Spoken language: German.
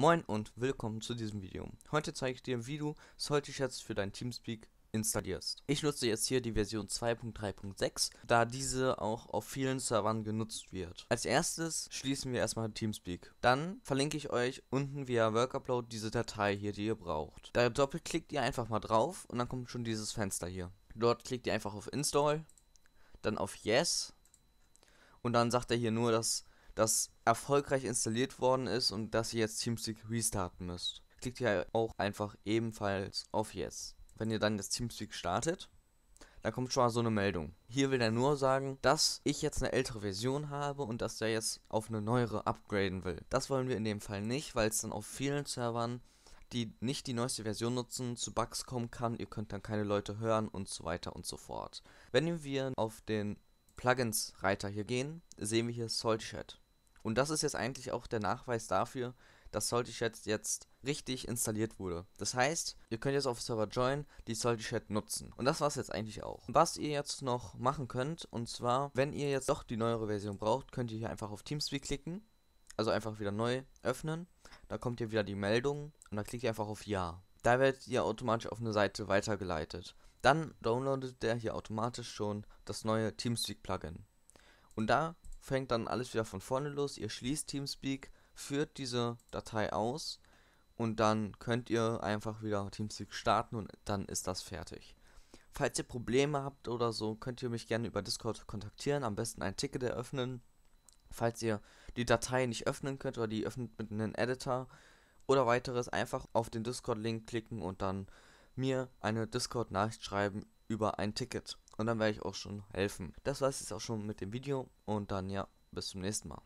Moin und willkommen zu diesem Video. Heute zeige ich dir, wie du Salty Chats für dein Teamspeak installierst. Ich nutze jetzt hier die Version 2.3.6, da diese auch auf vielen Servern genutzt wird. Als erstes schließen wir erstmal Teamspeak. Dann verlinke ich euch unten via Workupload diese Datei hier, die ihr braucht. Da doppelklickt ihr einfach mal drauf und dann kommt schon dieses Fenster hier. Dort klickt ihr einfach auf Install, dann auf Yes und dann sagt er hier nur, dass das erfolgreich installiert worden ist und dass ihr jetzt TeamSpeak restarten müsst. Klickt ihr auch einfach ebenfalls auf Yes. Wenn ihr dann das TeamSpeak startet, dann kommt schon mal so eine Meldung. Hier will er nur sagen, dass ich jetzt eine ältere Version habe und dass der jetzt auf eine neuere upgraden will. Das wollen wir in dem Fall nicht, weil es dann auf vielen Servern, die nicht die neueste Version nutzen, zu Bugs kommen kann. Ihr könnt dann keine Leute hören und so weiter und so fort. Wenn wir auf den Plugins-Reiter hier gehen, sehen wir hier SolChat. Und das ist jetzt eigentlich auch der Nachweis dafür, dass SoltiChat jetzt richtig installiert wurde. Das heißt, ihr könnt jetzt auf Server join, die SoltiChat nutzen. Und das war es jetzt eigentlich auch. Was ihr jetzt noch machen könnt, und zwar, wenn ihr jetzt doch die neuere Version braucht, könnt ihr hier einfach auf Teamspeak klicken. Also einfach wieder neu öffnen. Da kommt ihr wieder die Meldung und da klickt ihr einfach auf Ja. Da werdet ihr automatisch auf eine Seite weitergeleitet. Dann downloadet der hier automatisch schon das neue Teamspeak-Plugin. Und da fängt dann alles wieder von vorne los. Ihr schließt TeamSpeak, führt diese Datei aus und dann könnt ihr einfach wieder TeamSpeak starten und dann ist das fertig. Falls ihr Probleme habt oder so, könnt ihr mich gerne über Discord kontaktieren, am besten ein Ticket eröffnen. Falls ihr die Datei nicht öffnen könnt oder die öffnet mit einem Editor oder weiteres, einfach auf den Discord-Link klicken und dann mir eine Discord-Nachricht schreiben über ein Ticket. Und dann werde ich auch schon helfen. Das war es jetzt auch schon mit dem Video und dann ja, bis zum nächsten Mal.